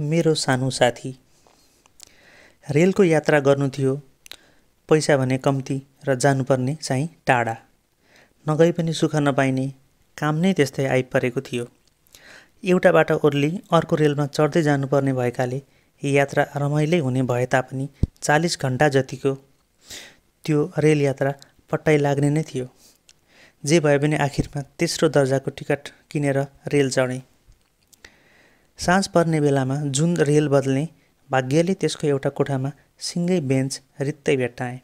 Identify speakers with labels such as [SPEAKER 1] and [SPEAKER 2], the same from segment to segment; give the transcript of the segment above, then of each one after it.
[SPEAKER 1] मेरो सानो साथी रेलको यात्रा गर्नु थियो पैसा भने कम्ती र जानुपर्ने चाहिँ टाढा नगई पनि सुख नपाइने काम नै त्यस्तै आइपरेको थियो एउटा बाटो ओर्ली अर्को रेलमा चढ्दै जानुपर्ने भएकाले यात्रा रमाइलै हुने भए तापनि चालिस घन्टा जतिको त्यो रेल यात्रा पट्टाइ लाग्ने नै थियो जे भए पनि आखिरमा तेस्रो दर्जाको टिकट किनेर रेल चढेँ साँझ पर्ने बेलामा जुन रेल बदल्ने भाग्यले त्यसको एउटा कोठामा सिँगै बेन्च रित्तै भेट्टाएँ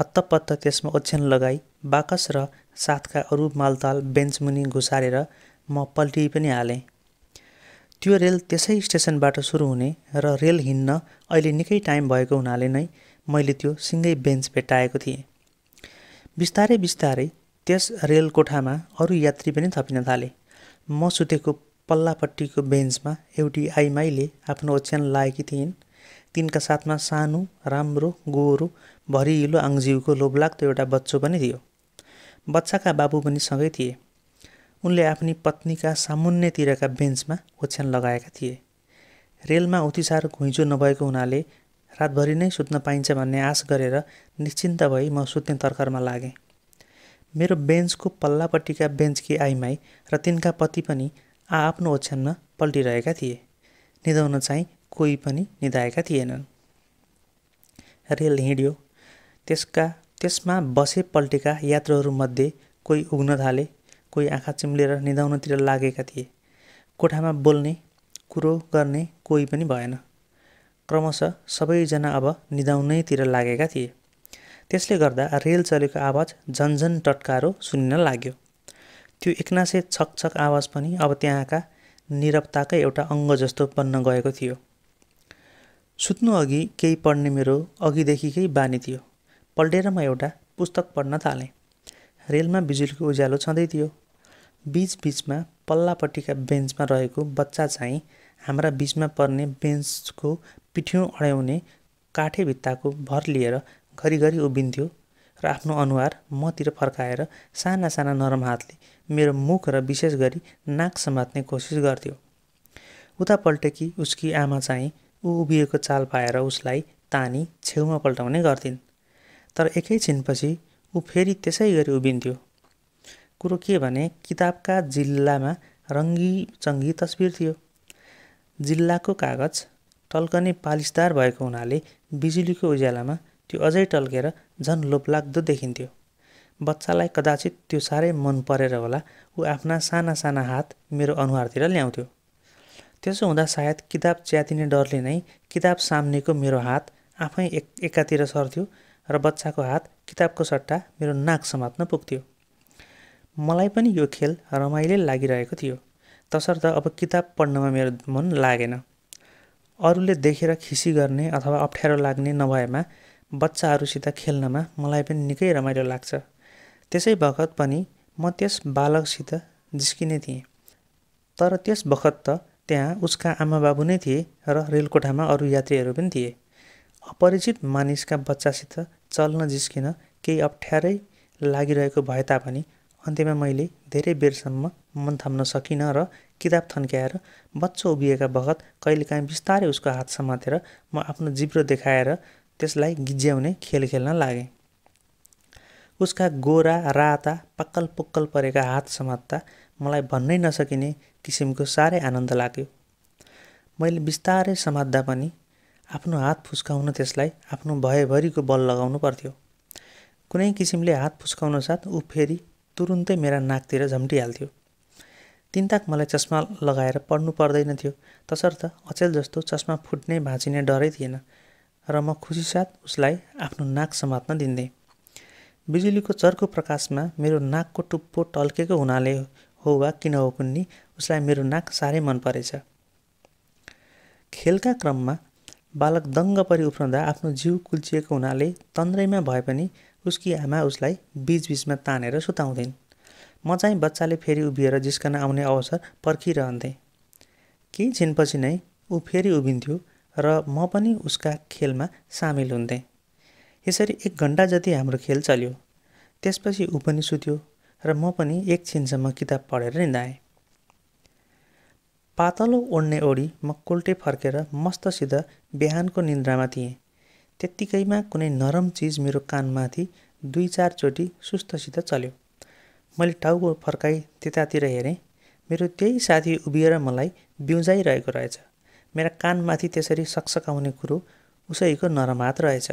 [SPEAKER 1] हत्तपत्त त्यसमा ओछ्यान लगाई बाकस र साथका अरू मालताल बेन्चमुनि घुसारेर म पल्टि पनि हालेँ त्यो रेल त्यसै स्टेसनबाट सुरु हुने र रेल हिँड्न अहिले निकै टाइम भएको हुनाले नै मैले त्यो सिँगै बेन्च भेट्टाएको थिएँ बिस्तारै बिस्तारै त्यस रेल कोठामा अरू यात्री पनि थपिन थालेँ म सुतेको पल्लापट्टिको बेन्चमा एउटी आइमाईले आफ्नो ओछ्यान लाएकी थिइन् तिनका साथमा सानो राम्रो गोरो भरिलो आङजिउको लोभलाग्दो एउटा बच्चो पनि थियो बच्चाका बाबु पनि सँगै थिए उनले आफ्नी पत्नीका सामुन्नेतिरका बेन्चमा ओछ्यान लगाएका थिए रेलमा उति साह्रो घुइँचो नभएको हुनाले रातभरि नै सुत्न पाइन्छ भन्ने आश गरेर निश्चिन्त भई म सुत्ने तर्खरमा लागेँ मेरो बेन्चको पल्लापट्टिका बेन्चकी आइमाई र तिनका पति पनि आआफ्नो ओछ्यानमा पल्टिरहेका थिए निधाउन चाहिँ कोही पनि निधाएका थिएनन् रेल हिँड्यो त्यसका त्यसमा बसे पल्टेका यात्रुहरूमध्ये कोही उग्न थाले कोही आँखा चिम्लेर निधाउनतिर लागेका थिए कोठामा बोल्ने कुरो गर्ने कोही पनि भएन क्रमशः सबैजना अब निधाउनैतिर लागेका थिए त्यसले गर्दा रेल चलेको आवाज झन्झन टटकारो सुनिन लाग्यो त्यो एकनासे छकछक आवाज पनि अब त्यहाँका निरवताकै एउटा अङ्ग जस्तो बन्न गएको थियो सुत्नु अघि केही पढ्ने मेरो अघिदेखिकै बानी थियो पल्टेर म एउटा पुस्तक पढ्न थालेँ रेलमा बिजुलीको उज्यालो छँदै थियो बिचबिचमा पल्लापट्टिका बेन्चमा रहेको बच्चा चाहिँ हाम्रा बिचमा पर्ने बेन्चको पिठ्यौँ अड्याउने काठे भित्ताको भर लिएर घरिघरि उभिन्थ्यो र आफ्नो अनुहार मतिर फर्काएर साना साना नरम हातले मेरो मुख र विशेष गरी नाक समात्ने कोसिस गर्थ्यो उता पल्टेकी उसकी आमा चाहिँ ऊ उभिएको चाल पाएर उसलाई तानी छेउमा पल्टाउने गर्थिन् तर एकैछिनपछि ऊ फेरि त्यसै गरी उभिन्थ्यो कुरो के भने किताबका जिल्लामा रङ्गी चङ्गी तस्बिर थियो जिल्लाको कागज टल्कने पालिसदार भएको हुनाले बिजुलीको उज्यालामा त्यो अझै टल्केर झन् लोपलाग्दो देखिन्थ्यो बच्चालाई कदाचित त्यो साह्रै मन परेर होला ऊ आफ्ना साना साना हात मेरो अनुहारतिर ल्याउँथ्यो त्यसो हुँदा सायद किताब च्यातिने डरले नै किताब साम्नेको मेरो हात आफै एक एकातिर सर्थ्यो र बच्चाको हात किताबको सट्टा मेरो नाक समात्न पुग्थ्यो मलाई पनि यो खेल रमाइलो लागिरहेको थियो तसर्थ अब किताब पढ्नमा मेरो मन लागेन अरूले देखेर खिसी गर्ने अथवा अप्ठ्यारो लाग्ने नभएमा बच्चाहरूसित खेल्नमा मलाई पनि निकै रमाइलो लाग्छ त्यसै बखत पनि म त्यस बालकसित जिस्किने थिएँ तर त्यस बखत त त्यहाँ उसका आमा बाबु नै थिए र रेलकोठामा अरू यात्रीहरू पनि थिए अपरिचित मानिसका बच्चासित चल्न जिस्किन केही अप्ठ्यारै लागिरहेको भए तापनि अन्त्यमा मैले धेरै बेरसम्म मन थाम्न सकिनँ र किताब थन्क्याएर बच्चो उभिएका बखत कहिलेकाहीँ बिस्तारै उसको हात समातेर म आफ्नो जिब्रो देखाएर त्यसलाई गिज्याउने खेल खेल्न लागे उसका गोरा राता पक्कल पुक्कल परेका हात समात्दा मलाई भन्नै नसकिने किसिमको साह्रै आनन्द लाग्यो मैले बिस्तारै समात्दा पनि आफ्नो हात फुस्काउन त्यसलाई आफ्नो भयभरिको बल लगाउनु पर्थ्यो कुनै किसिमले हात फुस्काउन साथ ऊ फेरि तुरुन्तै मेरा नाकतिर झम्टिहाल्थ्यो तिनताक मलाई चस्मा लगाएर पढ्नु पर्दैन थियो तसर्थ अचेल जस्तो चस्मा फुट्ने भाँचिने डरै थिएन र म खुसीसाथ उसलाई आफ्नो नाक समात्न दिन्थेँ बिजुलीको चर्को प्रकाशमा मेरो नाकको टुप्पो टल्केको हुनाले हो वा किन हो कुन्नी उसलाई मेरो नाक साह्रै मन परेछ खेलका क्रममा बालक दङ्ग परि उफ्रँदा आफ्नो जिउ कुल्चिएको हुनाले तन्द्रैमा भए पनि उसकी आमा उसलाई बिचबिचमा तानेर सुताउँथिन् म चाहिँ बच्चाले फेरि उभिएर जिस्कन आउने अवसर पर्खिरहन्थेँ केही छिनपछि नै ऊ फेरि उभिन्थ्यो र म पनि उसका खेलमा सामेल हुन्थेँ यसरी एक घन्टा जति हाम्रो खेल चल्यो त्यसपछि ऊ पनि सुत्यो र म पनि एकछिनसम्म किताब पढेर निधाएँ पातलो ओढ्ने ओढी म कोल्टे फर्केर मस्तसित बिहानको निन्द्रामा थिएँ त्यत्तिकैमा कुनै नरम चिज मेरो कानमाथि दुई चारचोटि सुस्तसित चल्यो मैले टाउको फर्काई त्यतातिर हेरेँ मेरो त्यही साथी उभिएर मलाई बिउजाइरहेको रहेछ मेरा कानमाथि त्यसरी सकसकाउने कुरो उसैको नरमात रहेछ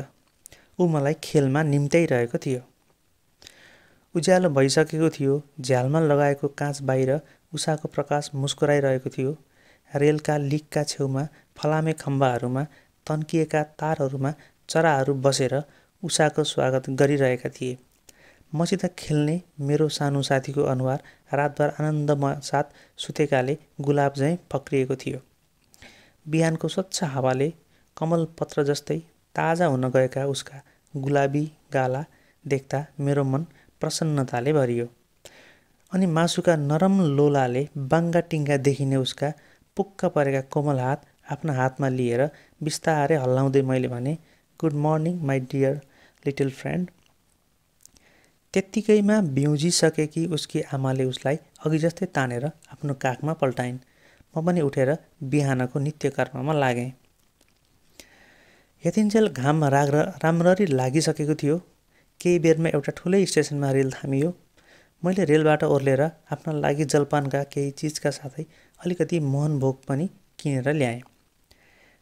[SPEAKER 1] ऊ मलाई खेलमा निम्तै रहेको थियो उज्यालो भइसकेको थियो झ्यालमा लगाएको काँच बाहिर उषाको प्रकाश मुस्कुराइरहेको थियो रेलका लिकका छेउमा फलामे खम्बाहरूमा तन्किएका तारहरूमा चराहरू बसेर उषाको स्वागत गरिरहेका थिए मसित खेल्ने मेरो सानो साथीको अनुहार रातभर आनन्दमा साथ सुतेकाले गुलाब झैँ पक्रिएको थियो बिहानको स्वच्छ हावाले कमलपत्र जस्तै ताजा हुन गएका उसका गुलाबी गाला देख्दा मेरो मन प्रसन्नताले भरियो अनि मासुका नरम लोलाले बाङ्गा टिङ्गा देखिने उसका पुक्का परेका कोमल हात आफ्नो हातमा लिएर बिस्तारै हल्लाउँदै मैले भने good morning my dear little friend त्यत्तिकैमा कि उसकी आमाले उसलाई अघि जस्तै तानेर आफ्नो काखमा पल्टाइन् म पनि उठेर बिहानको नित्य कर्ममा लागेँ यतिन्जेल घाम राग राम्ररी लागिसकेको थियो केही बेरमा एउटा ठुलै स्टेसनमा रेल थामियो मैले रेलबाट ओर्लेर आफ्ना लागि जलपानका केही चिजका साथै अलिकति मोहन भोग पनि किनेर ल्याएँ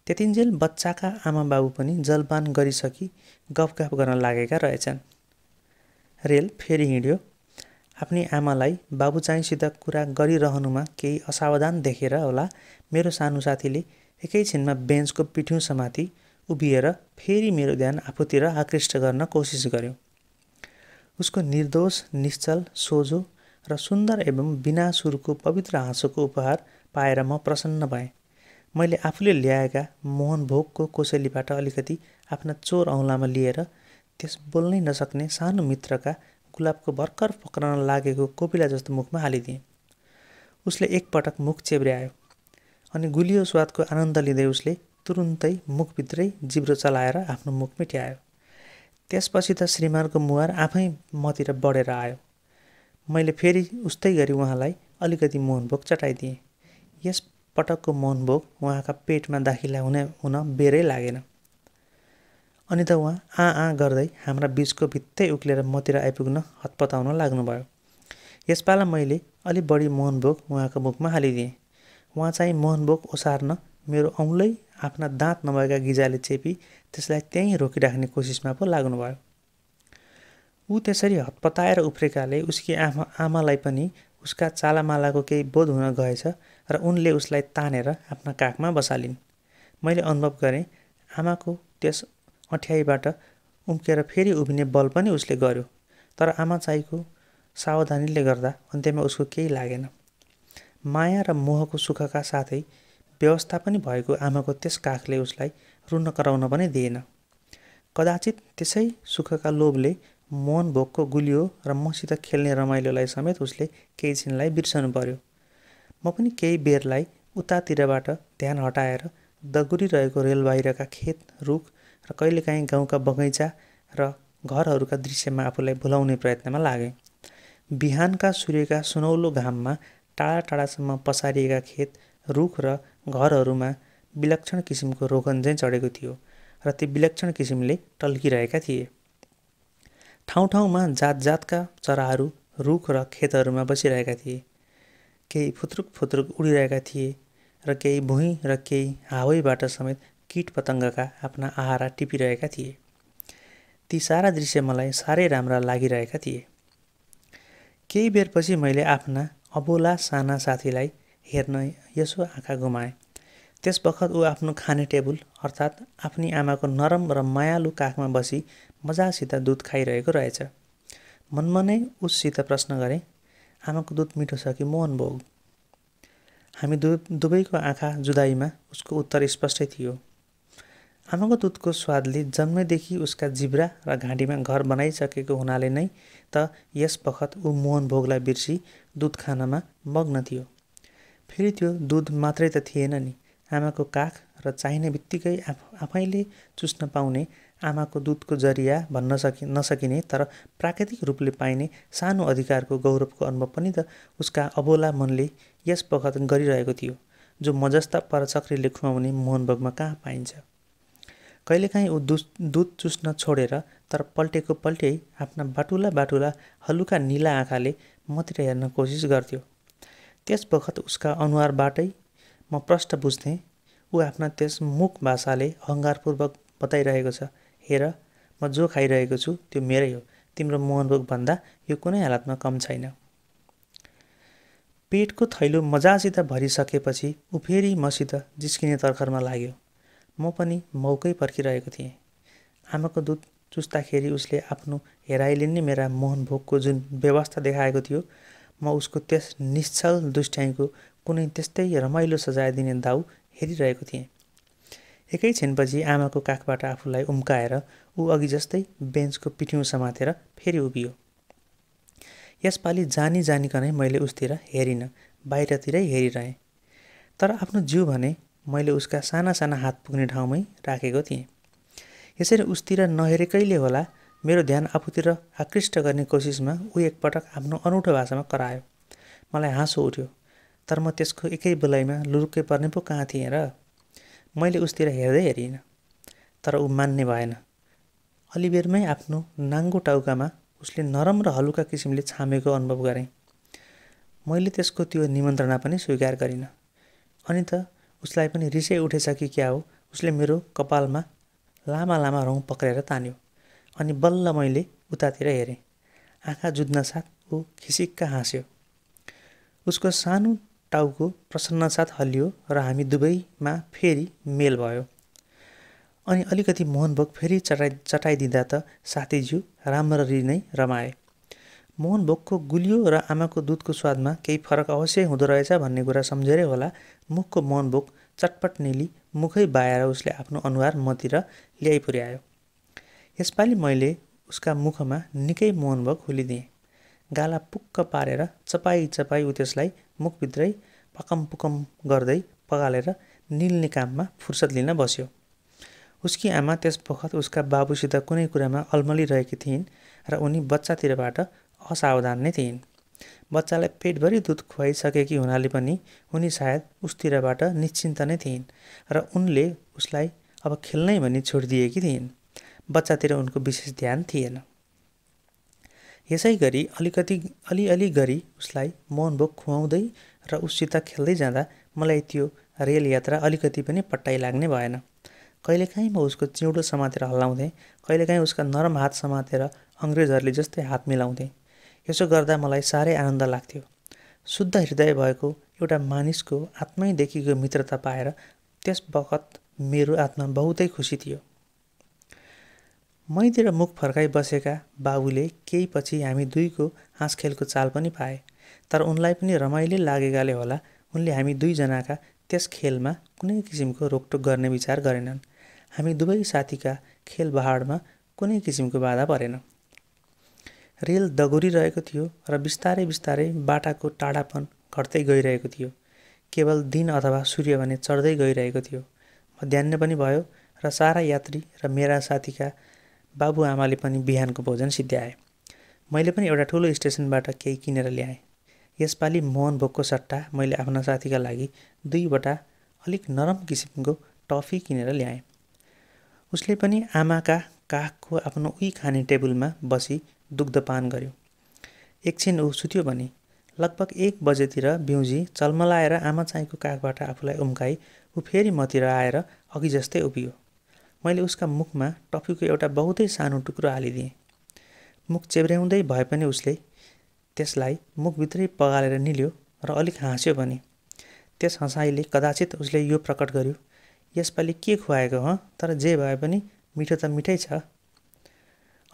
[SPEAKER 1] त्यतिन्जेल बच्चाका आमा बाबु पनि जलपान गरिसकी गफगाफ गर्न लागेका रहेछन् रेल फेरि हिँड्यो आफ्नै आमालाई बाबुचाहिँसित कुरा गरिरहनुमा केही असावधान देखेर होला मेरो सानो साथीले एकैछिनमा बेन्चको पिठ्यौँ समाथि उभिएर फेरि मेरो ध्यान आफूतिर आकृष्ट गर्न कोसिस गर्यो उसको निर्दोष निश्चल सोझो र सुन्दर एवं बिना सुरको पवित्र हाँसोको उपहार पाएर म प्रसन्न भएँ मैले आफूले ल्याएका मोहन भोगको कोसेलीबाट अलिकति आफ्ना चोर औँलामा लिएर त्यस बोल्नै नसक्ने सानो मित्रका गुलाबको भर्खर पक्रन लागेको कोपिला जस्तो मुखमा हालिदिएँ उसले एकपटक मुख चेब्र्यायो अनि गुलियो स्वादको आनन्द लिँदै उसले तुरुन्तै मुखभित्रै जिब्रो चलाएर आफ्नो मुख मेट्यायो त्यसपछि त श्रीमानको मुहार आफै मतिर बढेर आयो मैले फेरि उस्तै गरी उहाँलाई अलिकति मोहनभोग चटाइदिएँ यस पटकको मोहनभोग उहाँका पेटमा दाखिला हुने हुन बेरै लागेन अनि त उहाँ आ आ गर्दै हाम्रा बिचको भित्तै उक्लेर मतिर आइपुग्न हतपताउन लाग्नुभयो यसपाला मैले अलि बढी मोहनभोग उहाँको मुखमा हालिदिएँ उहाँ चाहिँ मोहनभोग ओसार्न मेरो औँलै आफ्ना दाँत नभएका गिजाले चेपी त्यसलाई त्यहीँ रोकिराख्ने कोसिसमा पो लाग्नुभयो ऊ त्यसरी हतपताएर उफ्रेकाले उसकी आमा आमालाई पनि उसका चालामालाको केही बोध हुन गएछ र उनले उसलाई तानेर आफ्ना काखमा बसालिन् मैले अनुभव गरेँ आमाको त्यस अठ्याइबाट उम्केर फेरि उभिने बल पनि उसले गर्यो तर आमा चाहिँको सावधानीले गर्दा अन्त्यमा उसको केही लागेन माया र मोहको सुखका साथै व्यवस्था पनि भएको आमाको त्यस काखले उसलाई रुन कराउन पनि दिएन कदाचित त्यसै सुखका लोभले मोहन भोकको गुलियो र मसित खेल्ने रमाइलोलाई समेत उसले केही छिनलाई बिर्सनु पर्यो म पनि केही बेरलाई उतातिरबाट ध्यान हटाएर दगुरिरहेको रेल बाहिरका खेत रुख र कहिलेकाहीँ गाउँका बगैँचा र घरहरूका दृश्यमा आफूलाई भुलाउने प्रयत्नमा लागे बिहानका सूर्यका सुनौलो घाममा टाढा टाढासम्म पसारिएका खेत रुख र घरहरूमा विलक्षण किसिमको रोगन चाहिँ चढेको थियो र ती विलक्षण किसिमले टल्किरहेका थिए ठाउँ ठाउँमा जात जातका चराहरू रुख र खेतहरूमा बसिरहेका थिए केही फुत्रुक फुत्रुक उडिरहेका थिए र केही भुइँ र केही हावैबाट समेत पतङ्गका आफ्ना आहारा टिपिरहेका थिए ती सारा दृश्य मलाई साह्रै राम्रा लागिरहेका थिए केही बेरपछि मैले आफ्ना अबोला साना साथीलाई हेर्न यसो आँखा गुमाएँ त्यस बखत ऊ आफ्नो खाने टेबुल अर्थात् आफ्नी आमाको नरम र मायालु काखमा बसी मजासित दुध खाइरहेको रहेछ मनमा नै उससित प्रश्न गरेँ आमाको दुध मिठो छ कि मोहन भोग हामी दु दुवैको आँखा जुदाइमा उसको उत्तर स्पष्टै थियो आमाको दुधको स्वादले जन्मेदेखि उसका जिब्रा र घाँटीमा घर बनाइसकेको हुनाले नै त यस बखत ऊ मोहन भोगलाई बिर्सी दुध खानमा मग्न थियो फेरि त्यो दुध मात्रै त थिएन नि आमाको काख र चाहिने बित्तिकै आफैले चुस्न पाउने आमाको दुधको जरिया भन्न सकि नसकिने तर प्राकृतिक रूपले पाइने सानो अधिकारको गौरवको अनुभव पनि त उसका अबोला मनले यस बखत गरिरहेको थियो जो मजस्ता परचक्रीले खुवाउने मोहनभोगमा कहाँ पाइन्छ कहिलेकाहीँ ऊ दुध दुध चुस्न छोडेर तर पल्टेको पल्टै आफ्ना बाटुला बाटुला हलुका निला आँखाले मतिर हेर्न कोसिस गर्थ्यो त्यस बखत उसका अनुहारबाटै म प्रष्ट बुझ्थेँ ऊ आफ्ना त्यस मुख भाषाले अहङ्कारपूर्वक बताइरहेको छ हेर म जो खाइरहेको छु त्यो मेरै हो तिम्रो भन्दा यो कुनै हालतमा कम छैन पेटको थैलो मजासित भरिसकेपछि ऊ फेरि मसित जिस्किने तर्खरमा लाग्यो म पनि मौकै पर्खिरहेको थिएँ आमाको दुध चुस्दाखेरि उसले आफ्नो हेराइले नै मेरा मोहन भोगको जुन व्यवस्था देखाएको थियो म उसको त्यस निश्चल दुष्ट्याइको कुनै त्यस्तै रमाइलो सजाय दिने दाउ हेरिरहेको थिएँ एकैछिनपछि आमाको काखबाट आफूलाई उम्काएर ऊ अघि जस्तै बेन्चको पिठ्यौँ समातेर फेरि उभियो यसपालि जानी जानिकनै मैले उसतिर हेरिनँ बाहिरतिरै हेरिरहेँ तर आफ्नो जिउ भने मैले उसका साना साना हात पुग्ने ठाउँमै राखेको थिएँ यसरी उसतिर नहेरेकैले होला मेरो ध्यान आफूतिर आकृष्ट गर्ने कोसिसमा ऊ एकपटक आफ्नो अनौठो भाषामा करायो मलाई हाँसो उठ्यो तर म त्यसको एकै बोलाइमा लुरुक्कै पर्ने पो कहाँ थिएँ र मैले उसतिर हेर्दै हेरिनँ तर ऊ मान्ने भएन अलिबेरमै आफ्नो नाङ्गो टाउकामा उसले नरम र हलुका किसिमले छामेको अनुभव गरेँ मैले त्यसको त्यो निमन्त्रणा पनि स्वीकार गरिनँ अनि त उसलाई पनि रिसै उठेछ कि क्या हो उसले मेरो कपालमा लामा लामा रौँ पक्रेर तान्यो अनि बल्ल मैले उतातिर हेरेँ आँखा साथ ऊ खिसिक्क हाँस्यो उसको सानो टाउको प्रसन्न साथ हल्लियो र हामी दुवैमा फेरि मेल भयो अनि अलिकति मोहनभोग फेरि चटाइ चटाइदिँदा त साथीज्यू राम्ररी नै रमाए मोहन भोकको गुलियो र आमाको दुधको स्वादमा केही फरक अवश्य हुँदो रहेछ भन्ने कुरा सम्झेरै होला मुखको मोहन भोक चटपट निली मुखै बाएर उसले आफ्नो अनुहार मतिर ल्याइ पुर्यायो यसपालि मैले उसका मुखमा निकै मोहन भोक हुलिदिएँ गाला पुक्क पारेर चपाई चपाई ऊ त्यसलाई मुखभित्रै पकम पुकम गर्दै पगालेर निल्ने काममा फुर्सद लिन बस्यो उसकी आमा त्यस बखत उसका बाबुसित कुनै कुरामा अल्मलिरहेकी थिइन् र उनी बच्चातिरबाट असावधान नै थिइन् बच्चालाई पेटभरि दुध खुवाइसकेकी हुनाले पनि उनी सायद उसतिरबाट निश्चिन्त नै थिइन् र उनले उसलाई अब खेल्नै भनी छोडिदिएकी थिइन् बच्चातिर उनको विशेष ध्यान थिएन यसै गरी अलिकति अलिअलि गरी उसलाई मोहनभोग खुवाउँदै र उससित खेल्दै जाँदा मलाई त्यो रेल यात्रा अलिकति पनि पट्टाइ लाग्ने भएन कहिलेकाहीँ म उसको चिउँडो समातेर हल्लाउँथेँ कहिलेकाहीँ उसका नरम हात समातेर अङ्ग्रेजहरूले जस्तै हात मिलाउँथेँ यसो गर्दा मलाई साह्रै आनन्द लाग्थ्यो शुद्ध हृदय भएको एउटा मानिसको आत्मैदेखिको मित्रता पाएर त्यस बखत मेरो आत्मा बहुतै खुसी थियो मैतिर मुख फर्काई बसेका बाबुले केही पछि हामी दुईको हाँस खेलको चाल पनि पाए तर उनलाई पनि रमाइलो लागेकाले होला उनले हामी दुईजनाका त्यस खेलमा कुनै किसिमको रोकटोक गर्ने विचार गरेनन् हामी दुवै साथीका खेल पहाडमा कुनै किसिमको बाधा परेन रेल दगुरिरहेको थियो र बिस्तारै बिस्तारै बाटाको टाढापन घट्दै गइरहेको थियो केवल दिन अथवा सूर्य भने चढ्दै गइरहेको थियो मध्यान्न पनि भयो र सारा यात्री र मेरा साथीका बाबुआमाले पनि बिहानको भोजन सिद्ध्याए मैले पनि एउटा ठुलो स्टेसनबाट केही किनेर ल्याएँ यसपालि मोहन भोगको सट्टा मैले आफ्ना साथीका लागि दुईवटा अलिक नरम किसिमको टफी किनेर ल्याएँ उसले पनि आमाका काखको आफ्नो उही खाने टेबलमा बसी दुग्धपान गर्यो एकछिन ऊ सुत्यो भने लगभग एक बजेतिर बिउजी चलमलाएर आमा चाहिँको काखबाट आफूलाई उम्काई ऊ फेरि मतिर आएर अघि जस्तै उभियो मैले उसका मुखमा टफीको एउटा बहुतै सानो टुक्रो हालिदिएँ मुख चेब्र्याउँदै भए पनि उसले त्यसलाई मुखभित्रै पगालेर निल्यो र अलिक हाँस्यो भने त्यस हँसाइले कदाचित उसले यो प्रकट गर्यो यसपालि के खुवाएको हँ तर जे भए पनि मिठो त मिठै छ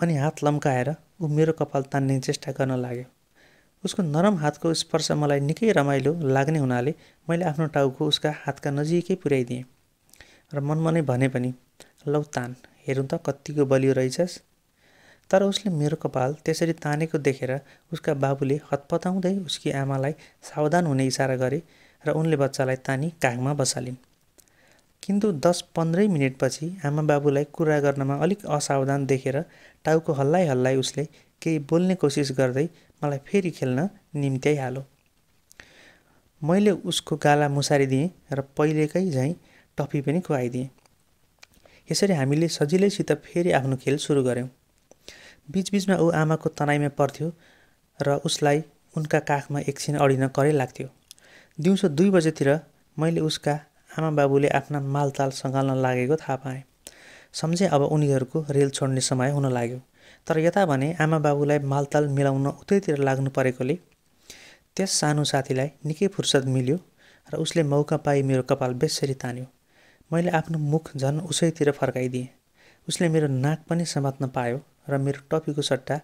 [SPEAKER 1] अनि हात लम्काएर ऊ मेरो कपाल तान्ने चेष्टा गर्न लाग्यो उसको नरम हातको स्पर्श मलाई निकै रमाइलो लाग्ने हुनाले मैले आफ्नो टाउको उसका हातका नजिकै पुर्याइदिएँ र मनमा नै भने पनि लौ तान हेरौँ त कत्तिको बलियो रहेछस् तर उसले मेरो कपाल त्यसरी तानेको देखेर उसका बाबुले हतपताउँदै उसकी आमालाई सावधान हुने इसारा गरे र उनले बच्चालाई तानी काखमा बसालिन् किन्तु दस पन्ध्रै मिनटपछि आमा बाबुलाई कुरा गर्नमा अलिक असावधान देखेर टाउको हल्लाइ हल्लाइ उसले केही बोल्ने कोसिस गर्दै मलाई फेरि खेल्न निम्त्याइहालो मैले उसको गाला मुसारिदिएँ र पहिलेकै झैँ टफी पनि खुवाइदिएँ यसरी हामीले सजिलैसित फेरि आफ्नो खेल सुरु गऱ्यौँ बिचबिचमा ऊ आमाको तनाइमा पर्थ्यो र उसलाई उनका काखमा एकछिन अडिन करै लाग्थ्यो दिउँसो दुई बजेतिर मैले उसका आमा बाबुले आफ्ना मालताल सँगाल्न लागेको थाहा पाएँ सम्झेँ अब उनीहरूको रेल छोड्ने समय हुन लाग्यो तर यता भने आमाबाबुलाई मालताल मिलाउन उतैतिर लाग्नु परेकोले त्यस सानो साथीलाई निकै फुर्सद मिल्यो र उसले मौका पाए मेरो कपाल बेसरी तान्यो मैले आफ्नो मुख झन् उसैतिर फर्काइदिएँ उसले मेरो नाक पनि समात्न पायो र मेरो टपीको सट्टा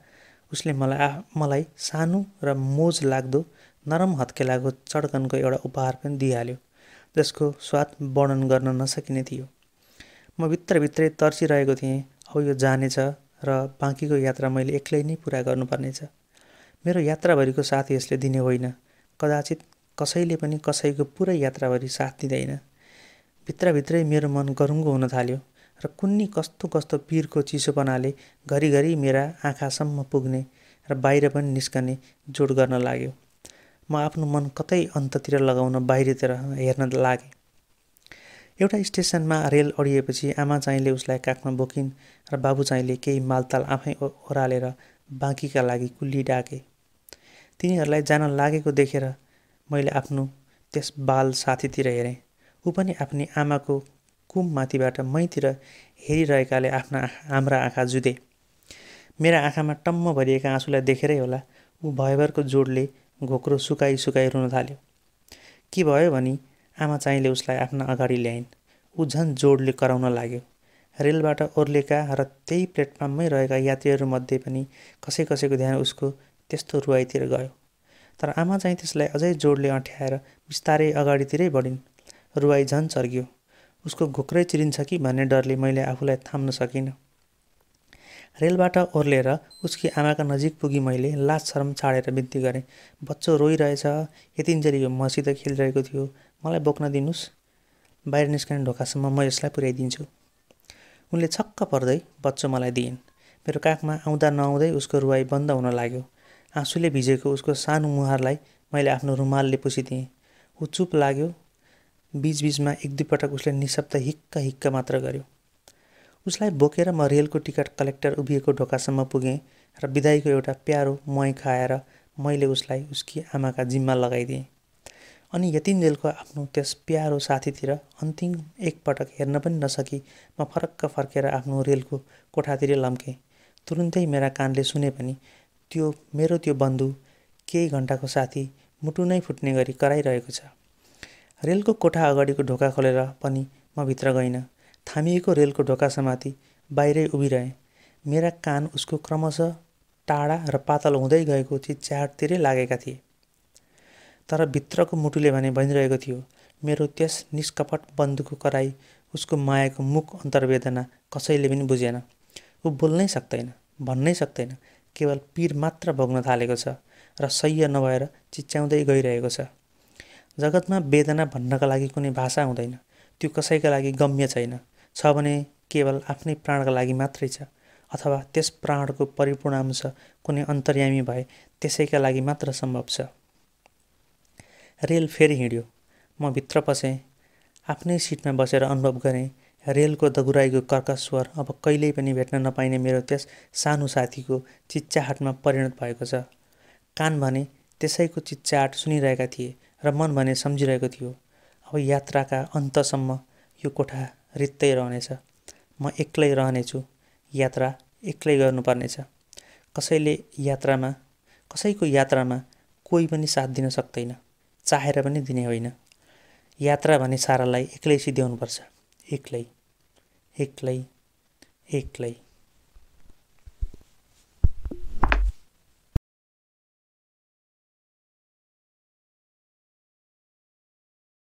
[SPEAKER 1] उसले मलाई मलाई सानो र मोज लाग्दो नरम हत्केलाको चड्कनको एउटा उपहार पनि दिइहाल्यो जसको स्वाद वर्णन गर्न नसकिने थियो म भित्रभित्रै तर्सिरहेको थिएँ अब यो जानेछ र बाँकीको यात्रा मैले एक्लै नै पुरा गर्नुपर्नेछ मेरो यात्राभरिको साथ यसले दिने होइन कदाचित कसैले पनि कसैको पुरै यात्राभरि साथ दिँदैन भित्रभित्रै मेरो मन गरुङ्गो हुन थाल्यो र कुन्नी कस्तो कस्तो पिरको चिसोपनाले घरिघरि मेरा आँखासम्म पुग्ने र बाहिर पनि निस्कने जोड गर्न लाग्यो म आफ्नो मन कतै अन्ततिर लगाउन बाहिरतिर हेर्न लागेँ एउटा स्टेसनमा रेल अडिएपछि आमा चाहिँले उसलाई काखमा बोकिन् र बाबु चाहिँले केही मालताल आफै ओह्रालेर बाँकीका लागि कुल्ली डाके तिनीहरूलाई जान लागेको देखेर मैले आफ्नो त्यस बाल साथीतिर हेरेँ ऊ पनि आफ्नै आमाको कुममाथिबाट मैतिर हेरिरहेकाले आफ्ना हाम्रा आँखा जुधे मेरा आँखामा टम्म भरिएका आँसुलाई देखेरै होला ऊ भयभरको जोडले घोक्रो सुकाई सुकाई रुन थाल्यो के भयो भने आमा चाहिँले उसलाई आफ्ना अगाडि ल्याइन् ऊ झन् जोडले कराउन लाग्यो रेलबाट ओर्लेका र त्यही प्लेटफर्ममै रहेका यात्रीहरूमध्ये पनि कसै कसैको ध्यान उसको त्यस्तो रुवाईतिर गयो तर आमा चाहिँ त्यसलाई अझै जोडले अँठ्याएर बिस्तारै अगाडितिरै बढिन् रुवाई झन् चर्कियो उसको घोक्रै चिरिन्छ कि भन्ने डरले मैले आफूलाई थाम्न सकिनँ रेलबाट ओर्लेर उसकी आमाका नजिक पुगी मैले लाज शरम छाडेर बिन्ती गरेँ बच्चो रोइरहेछ यतिन्जेल यो मसित खेलिरहेको थियो मलाई बोक्न दिनुहोस् बाहिर निस्कने ढोकासम्म म यसलाई पुर्याइदिन्छु उनले छक्क पर्दै बच्चो मलाई दिइन् मेरो काखमा आउँदा नआउँदै उसको रुवाई बन्द हुन लाग्यो आँसुले भिजेको उसको सानो मुहारलाई मैले आफ्नो रुमालले पुसिदिएँ ऊ चुप लाग्यो बिचबिचमा एक दुईपटक उसले निशब्द हिक्क हिक्क मात्र गर्यो उसलाई बोकेर म रेलको टिकट कलेक्टर उभिएको ढोकासम्म पुगेँ र विदाईको एउटा प्यारो मही खाएर मैले उसलाई उसकी आमाका जिम्मा लगाइदिएँ अनि यतिन्जेलको आफ्नो त्यस प्यारो साथीतिर अन्तिम एकपटक हेर्न पनि नसकी म फरक्क फर्केर आफ्नो रेलको कोठातिर लम्केँ तुरुन्तै मेरा कानले सुने पनि त्यो मेरो त्यो बन्धु केही घन्टाको साथी मुटु नै फुट्ने गरी कराइरहेको छ रेलको कोठा अगाडिको ढोका खोलेर पनि म भित्र गइनँ थामिएको रेलको ढोका ढोकासमाथि बाहिरै उभिरहे मेरा कान उसको क्रमशः टाढा र पातल हुँदै गएको चिच्याटतिरै लागेका थिए तर भित्रको मुटुले भने भनिरहेको थियो मेरो त्यस निष्कपट बन्दुकको कराई उसको मायाको मुख अन्तर्वेदना कसैले पनि बुझेन ऊ बोल्नै सक्दैन भन्नै सक्दैन केवल पिर मात्र भोग्न थालेको छ र सह्य नभएर चिच्याउँदै गइरहेको छ जगतमा वेदना भन्नका लागि कुनै भाषा हुँदैन त्यो कसैका लागि गम्य छैन छ भने केवल आफ्नै प्राणका लागि मात्रै छ अथवा त्यस प्राणको परिपूर्ण अंश कुनै अन्तर्यामी भए त्यसैका लागि मात्र सम्भव छ रेल फेरि हिँड्यो म भित्र पसेँ आफ्नै सिटमा बसेर अनुभव गरेँ रेलको दगुराईको कर्कस स्वर अब कहिल्यै पनि भेट्न नपाइने मेरो त्यस सानो साथीको चिच्चाहाटमा परिणत भएको छ कान भने त्यसैको चिच्चाहाट सुनिरहेका थिए र मन भने सम्झिरहेको थियो अब यात्राका अन्तसम्म यो कोठा रित्तै रहनेछ म एक्लै रहनेछु यात्रा एक्लै गर्नुपर्नेछ कसैले यात्रामा कसैको यात्रामा कोही पनि साथ दिन सक्दैन चाहेर पनि दिने होइन यात्रा भने सारालाई एक्लै सिद्ध्याउनुपर्छ एक्लै एक्लै एक्लै